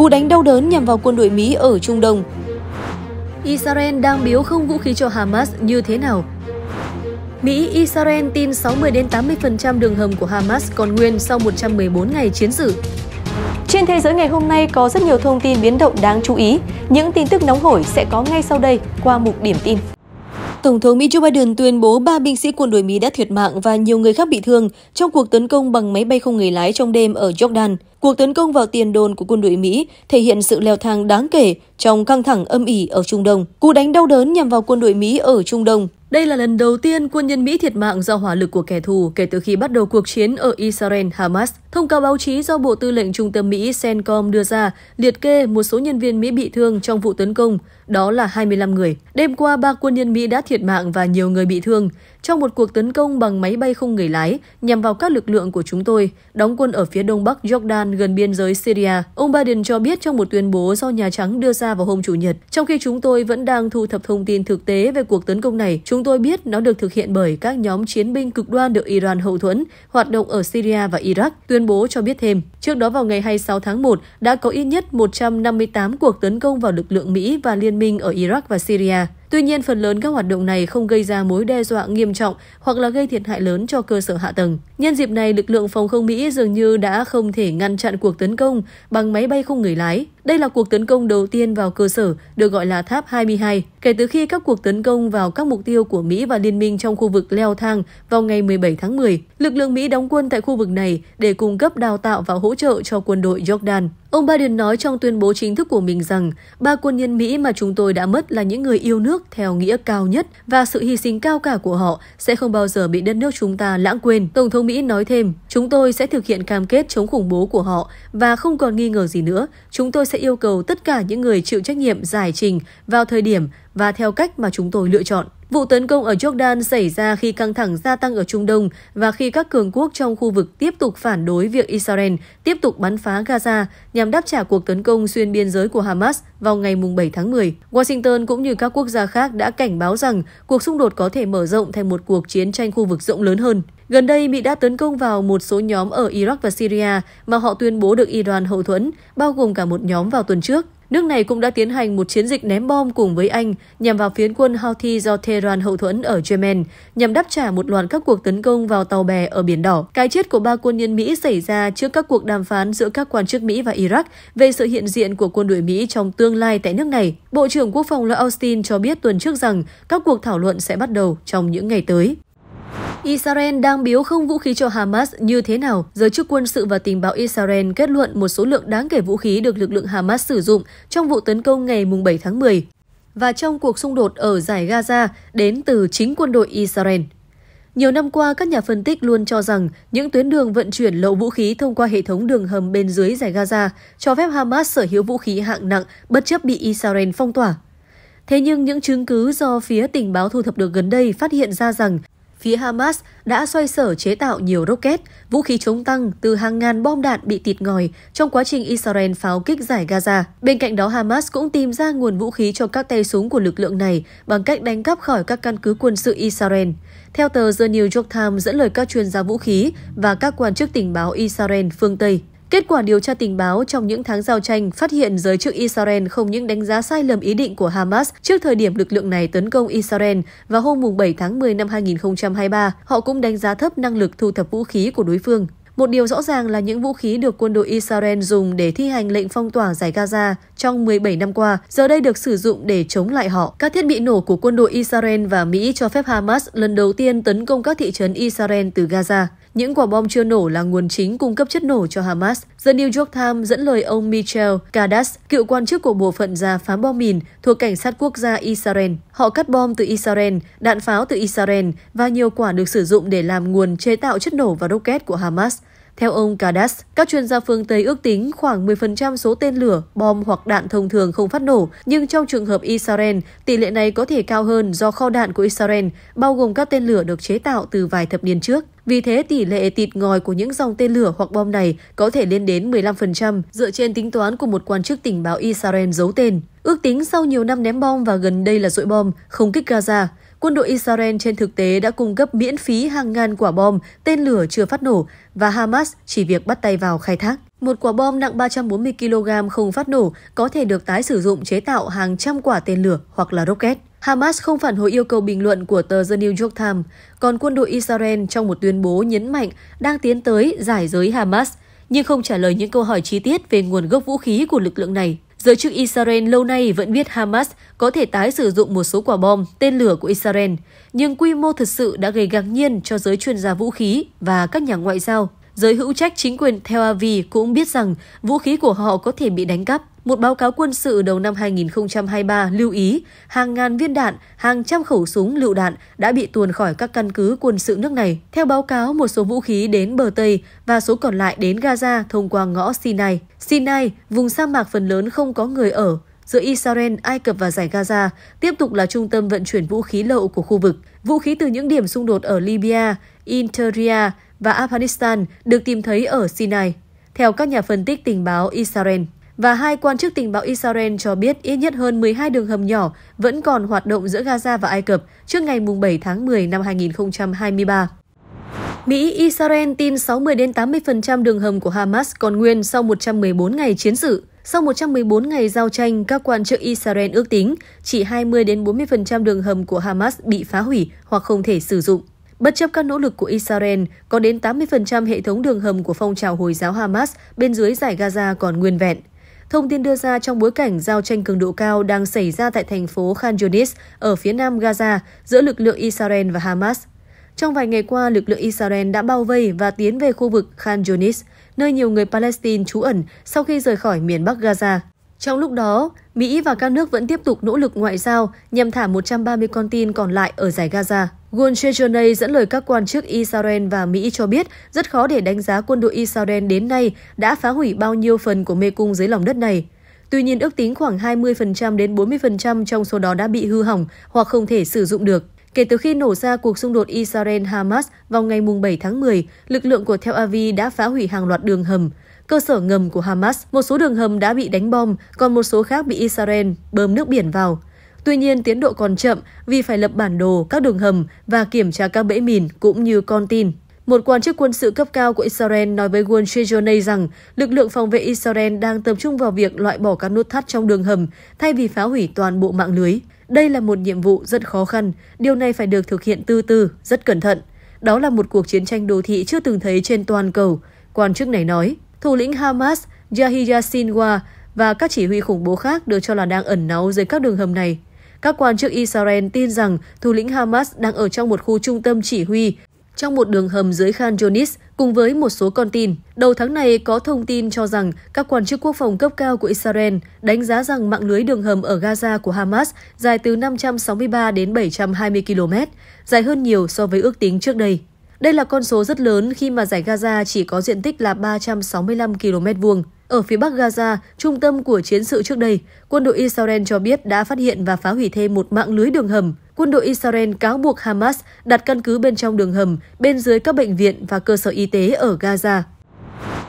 Cú đánh đau đớn nhằm vào quân đội Mỹ ở Trung Đông. Israel đang biếu không vũ khí cho Hamas như thế nào? Mỹ, Israel tin 60 đến 80% đường hầm của Hamas còn nguyên sau 114 ngày chiến sự. Trên thế giới ngày hôm nay có rất nhiều thông tin biến động đáng chú ý. Những tin tức nóng hổi sẽ có ngay sau đây qua mục điểm tin. Tổng thống Mỹ Joe Biden tuyên bố ba binh sĩ quân đội Mỹ đã thiệt mạng và nhiều người khác bị thương trong cuộc tấn công bằng máy bay không người lái trong đêm ở Jordan. Cuộc tấn công vào tiền đồn của quân đội Mỹ thể hiện sự leo thang đáng kể trong căng thẳng âm ỉ ở Trung Đông. Cú đánh đau đớn nhằm vào quân đội Mỹ ở Trung Đông đây là lần đầu tiên quân nhân Mỹ thiệt mạng do hỏa lực của kẻ thù kể từ khi bắt đầu cuộc chiến ở Israel-Hamas. Thông cáo báo chí do Bộ Tư lệnh Trung tâm Mỹ CENTCOM đưa ra liệt kê một số nhân viên Mỹ bị thương trong vụ tấn công, đó là 25 người. Đêm qua, ba quân nhân Mỹ đã thiệt mạng và nhiều người bị thương trong một cuộc tấn công bằng máy bay không người lái nhằm vào các lực lượng của chúng tôi, đóng quân ở phía đông bắc Jordan gần biên giới Syria. Ông Biden cho biết trong một tuyên bố do Nhà Trắng đưa ra vào hôm Chủ nhật, trong khi chúng tôi vẫn đang thu thập thông tin thực tế về cuộc tấn công này, chúng Chúng tôi biết nó được thực hiện bởi các nhóm chiến binh cực đoan được Iran hậu thuẫn, hoạt động ở Syria và Iraq, tuyên bố cho biết thêm. Trước đó vào ngày 26 tháng 1, đã có ít nhất 158 cuộc tấn công vào lực lượng Mỹ và liên minh ở Iraq và Syria. Tuy nhiên, phần lớn các hoạt động này không gây ra mối đe dọa nghiêm trọng hoặc là gây thiệt hại lớn cho cơ sở hạ tầng. Nhân dịp này, lực lượng phòng không Mỹ dường như đã không thể ngăn chặn cuộc tấn công bằng máy bay không người lái. Đây là cuộc tấn công đầu tiên vào cơ sở, được gọi là Tháp 22, kể từ khi các cuộc tấn công vào các mục tiêu của Mỹ và liên minh trong khu vực leo thang vào ngày 17 tháng 10. Lực lượng Mỹ đóng quân tại khu vực này để cung cấp đào tạo và hỗ trợ cho quân đội Jordan. Ông Biden nói trong tuyên bố chính thức của mình rằng ba quân nhân Mỹ mà chúng tôi đã mất là những người yêu nước theo nghĩa cao nhất và sự hy sinh cao cả của họ sẽ không bao giờ bị đất nước chúng ta lãng quên. Tổng thống Mỹ nói thêm, chúng tôi sẽ thực hiện cam kết chống khủng bố của họ và không còn nghi ngờ gì nữa. Chúng tôi sẽ yêu cầu tất cả những người chịu trách nhiệm giải trình vào thời điểm và theo cách mà chúng tôi lựa chọn. Vụ tấn công ở Jordan xảy ra khi căng thẳng gia tăng ở Trung Đông và khi các cường quốc trong khu vực tiếp tục phản đối việc Israel tiếp tục bắn phá Gaza nhằm đáp trả cuộc tấn công xuyên biên giới của Hamas vào ngày 7 tháng 10. Washington cũng như các quốc gia khác đã cảnh báo rằng cuộc xung đột có thể mở rộng thành một cuộc chiến tranh khu vực rộng lớn hơn. Gần đây, Mỹ đã tấn công vào một số nhóm ở Iraq và Syria mà họ tuyên bố được Iran hậu thuẫn, bao gồm cả một nhóm vào tuần trước. Nước này cũng đã tiến hành một chiến dịch ném bom cùng với Anh nhằm vào phiến quân Houthi do Tehran hậu thuẫn ở Yemen, nhằm đáp trả một loạt các cuộc tấn công vào tàu bè ở Biển Đỏ. Cái chết của ba quân nhân Mỹ xảy ra trước các cuộc đàm phán giữa các quan chức Mỹ và Iraq về sự hiện diện của quân đội Mỹ trong tương lai tại nước này. Bộ trưởng Quốc phòng Lloyd Austin cho biết tuần trước rằng các cuộc thảo luận sẽ bắt đầu trong những ngày tới. Israel đang biếu không vũ khí cho Hamas như thế nào? Giới chức quân sự và tình báo Israel kết luận một số lượng đáng kể vũ khí được lực lượng Hamas sử dụng trong vụ tấn công ngày 7 tháng 10 và trong cuộc xung đột ở giải Gaza đến từ chính quân đội Israel. Nhiều năm qua, các nhà phân tích luôn cho rằng những tuyến đường vận chuyển lậu vũ khí thông qua hệ thống đường hầm bên dưới giải Gaza cho phép Hamas sở hữu vũ khí hạng nặng bất chấp bị Israel phong tỏa. Thế nhưng những chứng cứ do phía tình báo thu thập được gần đây phát hiện ra rằng phía Hamas đã xoay sở chế tạo nhiều rocket, vũ khí chống tăng từ hàng ngàn bom đạn bị tịt ngòi trong quá trình Israel pháo kích giải Gaza. Bên cạnh đó, Hamas cũng tìm ra nguồn vũ khí cho các tay súng của lực lượng này bằng cách đánh cắp khỏi các căn cứ quân sự Israel. Theo tờ The New York Times dẫn lời các chuyên gia vũ khí và các quan chức tình báo Israel phương Tây, Kết quả điều tra tình báo trong những tháng giao tranh phát hiện giới chức Israel không những đánh giá sai lầm ý định của Hamas trước thời điểm lực lượng này tấn công Israel và hôm 7 tháng 10 năm 2023, họ cũng đánh giá thấp năng lực thu thập vũ khí của đối phương. Một điều rõ ràng là những vũ khí được quân đội Israel dùng để thi hành lệnh phong tỏa giải Gaza trong 17 năm qua, giờ đây được sử dụng để chống lại họ. Các thiết bị nổ của quân đội Israel và Mỹ cho phép Hamas lần đầu tiên tấn công các thị trấn Israel từ Gaza. Những quả bom chưa nổ là nguồn chính cung cấp chất nổ cho Hamas. The New York Times dẫn lời ông Michel Kadas, cựu quan chức của bộ phận ra phá bom mìn thuộc cảnh sát quốc gia Israel. Họ cắt bom từ Israel, đạn pháo từ Israel và nhiều quả được sử dụng để làm nguồn chế tạo chất nổ và rocket của Hamas. Theo ông Kardas, các chuyên gia phương Tây ước tính khoảng 10% số tên lửa, bom hoặc đạn thông thường không phát nổ, nhưng trong trường hợp Israel, tỷ lệ này có thể cao hơn do kho đạn của Israel, bao gồm các tên lửa được chế tạo từ vài thập niên trước. Vì thế, tỷ lệ tịt ngòi của những dòng tên lửa hoặc bom này có thể lên đến 15% dựa trên tính toán của một quan chức tình báo Israel giấu tên. Ước tính sau nhiều năm ném bom và gần đây là dội bom, không kích Gaza, quân đội Israel trên thực tế đã cung cấp miễn phí hàng ngàn quả bom, tên lửa chưa phát nổ và Hamas chỉ việc bắt tay vào khai thác. Một quả bom nặng 340 kg không phát nổ có thể được tái sử dụng chế tạo hàng trăm quả tên lửa hoặc là rocket. Hamas không phản hồi yêu cầu bình luận của tờ The New York Times, còn quân đội Israel trong một tuyên bố nhấn mạnh đang tiến tới giải giới Hamas, nhưng không trả lời những câu hỏi chi tiết về nguồn gốc vũ khí của lực lượng này. Giới chức Israel lâu nay vẫn biết Hamas có thể tái sử dụng một số quả bom, tên lửa của Israel, nhưng quy mô thực sự đã gây ngạc nhiên cho giới chuyên gia vũ khí và các nhà ngoại giao Giới hữu trách chính quyền Tel Aviv cũng biết rằng vũ khí của họ có thể bị đánh cắp. Một báo cáo quân sự đầu năm 2023 lưu ý hàng ngàn viên đạn, hàng trăm khẩu súng lựu đạn đã bị tuồn khỏi các căn cứ quân sự nước này. Theo báo cáo, một số vũ khí đến bờ Tây và số còn lại đến Gaza thông qua ngõ Sinai. Sinai, vùng sa mạc phần lớn không có người ở, giữa Israel, Ai Cập và giải Gaza tiếp tục là trung tâm vận chuyển vũ khí lậu của khu vực. Vũ khí từ những điểm xung đột ở Libya, Interia, và Afghanistan được tìm thấy ở Sinai, theo các nhà phân tích tình báo Israel. Và hai quan chức tình báo Israel cho biết ít nhất hơn 12 đường hầm nhỏ vẫn còn hoạt động giữa Gaza và Ai Cập trước ngày 7 tháng 10 năm 2023. Mỹ, Israel tin 60-80% đến đường hầm của Hamas còn nguyên sau 114 ngày chiến sự. Sau 114 ngày giao tranh, các quan chức Israel ước tính chỉ 20-40% đến đường hầm của Hamas bị phá hủy hoặc không thể sử dụng. Bất chấp các nỗ lực của Israel, có đến 80% hệ thống đường hầm của phong trào Hồi giáo Hamas bên dưới giải Gaza còn nguyên vẹn. Thông tin đưa ra trong bối cảnh giao tranh cường độ cao đang xảy ra tại thành phố Khan Yunis ở phía nam Gaza giữa lực lượng Israel và Hamas. Trong vài ngày qua, lực lượng Israel đã bao vây và tiến về khu vực Khan Yunis, nơi nhiều người Palestine trú ẩn sau khi rời khỏi miền Bắc Gaza. Trong lúc đó, Mỹ và các nước vẫn tiếp tục nỗ lực ngoại giao nhằm thả 130 con tin còn lại ở giải Gaza. Gun Chejone dẫn lời các quan chức Israel và Mỹ cho biết rất khó để đánh giá quân đội Israel đến nay đã phá hủy bao nhiêu phần của mê cung dưới lòng đất này. Tuy nhiên, ước tính khoảng 20% đến 40% trong số đó đã bị hư hỏng hoặc không thể sử dụng được. Kể từ khi nổ ra cuộc xung đột Israel-Hamas vào ngày 7 tháng 10, lực lượng của Tel Aviv đã phá hủy hàng loạt đường hầm, cơ sở ngầm của Hamas. Một số đường hầm đã bị đánh bom, còn một số khác bị Israel bơm nước biển vào. Tuy nhiên, tiến độ còn chậm vì phải lập bản đồ, các đường hầm và kiểm tra các bẫy mìn cũng như con tin. Một quan chức quân sự cấp cao của Israel nói với Wall Street Journal rằng lực lượng phòng vệ Israel đang tập trung vào việc loại bỏ các nút thắt trong đường hầm thay vì phá hủy toàn bộ mạng lưới. Đây là một nhiệm vụ rất khó khăn, điều này phải được thực hiện từ từ, rất cẩn thận. Đó là một cuộc chiến tranh đô thị chưa từng thấy trên toàn cầu, quan chức này nói. Thủ lĩnh Hamas Yahya Sinwar và các chỉ huy khủng bố khác được cho là đang ẩn náu dưới các đường hầm này. Các quan chức Israel tin rằng thủ lĩnh Hamas đang ở trong một khu trung tâm chỉ huy trong một đường hầm dưới Khan Yunis cùng với một số con tin. Đầu tháng này có thông tin cho rằng các quan chức quốc phòng cấp cao của Israel đánh giá rằng mạng lưới đường hầm ở Gaza của Hamas dài từ 563 đến 720 km, dài hơn nhiều so với ước tính trước đây. Đây là con số rất lớn khi mà giải Gaza chỉ có diện tích là 365 km vuông. Ở phía bắc Gaza, trung tâm của chiến sự trước đây, quân đội Israel cho biết đã phát hiện và phá hủy thêm một mạng lưới đường hầm. Quân đội Israel cáo buộc Hamas đặt căn cứ bên trong đường hầm, bên dưới các bệnh viện và cơ sở y tế ở Gaza.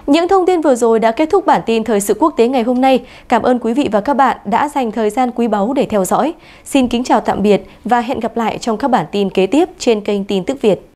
Những thông tin vừa rồi đã kết thúc bản tin thời sự quốc tế ngày hôm nay. Cảm ơn quý vị và các bạn đã dành thời gian quý báu để theo dõi. Xin kính chào tạm biệt và hẹn gặp lại trong các bản tin kế tiếp trên kênh Tin tức Việt.